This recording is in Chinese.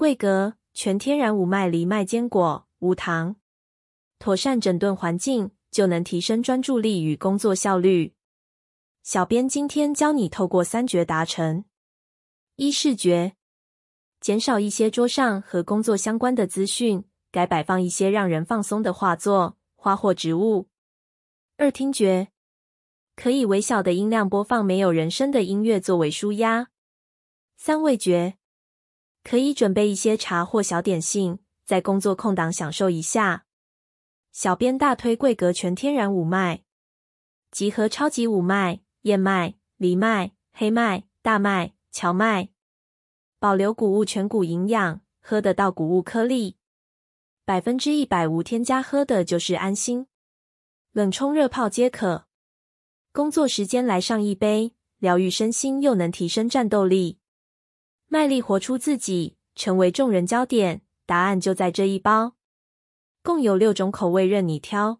桂格全天然无麦藜麦坚果，无糖。妥善整顿环境，就能提升专注力与工作效率。小编今天教你透过三绝达成：一、视觉，减少一些桌上和工作相关的资讯，改摆放一些让人放松的画作、花或植物；二、听觉，可以微小的音量播放没有人声的音乐作为舒压；三、味觉。可以准备一些茶或小点心，在工作空档享受一下。小编大推桂格全天然五麦，集合超级五麦、燕麦、藜麦、黑麦、大麦、荞麦，保留谷物全谷营养，喝得到谷物颗粒，百分之一百无添加，喝的就是安心。冷冲热泡皆可，工作时间来上一杯，疗愈身心又能提升战斗力。卖力活出自己，成为众人焦点，答案就在这一包。共有六种口味任你挑。